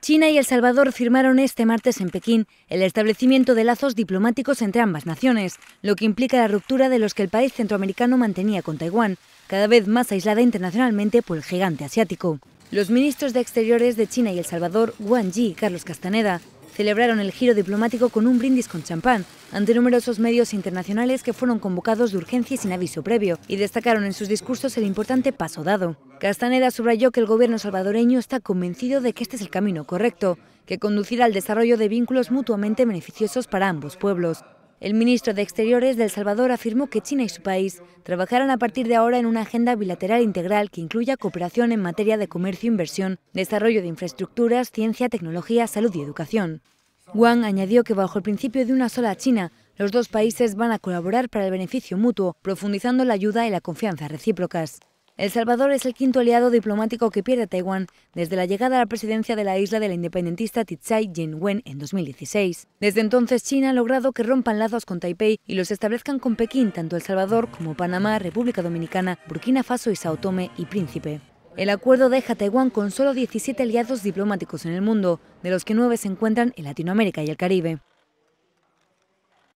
China y El Salvador firmaron este martes en Pekín el establecimiento de lazos diplomáticos entre ambas naciones, lo que implica la ruptura de los que el país centroamericano mantenía con Taiwán, cada vez más aislada internacionalmente por el gigante asiático. Los ministros de Exteriores de China y El Salvador, Wang Yi y Carlos Castaneda, celebraron el giro diplomático con un brindis con champán ante numerosos medios internacionales que fueron convocados de urgencia y sin aviso previo y destacaron en sus discursos el importante paso dado. Castaneda subrayó que el gobierno salvadoreño está convencido de que este es el camino correcto, que conducirá al desarrollo de vínculos mutuamente beneficiosos para ambos pueblos. El ministro de Exteriores de El Salvador afirmó que China y su país trabajarán a partir de ahora en una agenda bilateral integral que incluya cooperación en materia de comercio, inversión, desarrollo de infraestructuras, ciencia, tecnología, salud y educación. Wang añadió que bajo el principio de una sola China, los dos países van a colaborar para el beneficio mutuo, profundizando la ayuda y la confianza recíprocas. El Salvador es el quinto aliado diplomático que pierde Taiwán desde la llegada a la presidencia de la isla de la independentista Tsai Ing-wen en 2016. Desde entonces, China ha logrado que rompan lazos con Taipei y los establezcan con Pekín tanto El Salvador como Panamá, República Dominicana, Burkina Faso y Sao Tome y Príncipe. El acuerdo deja a Taiwán con solo 17 aliados diplomáticos en el mundo, de los que nueve se encuentran en Latinoamérica y el Caribe.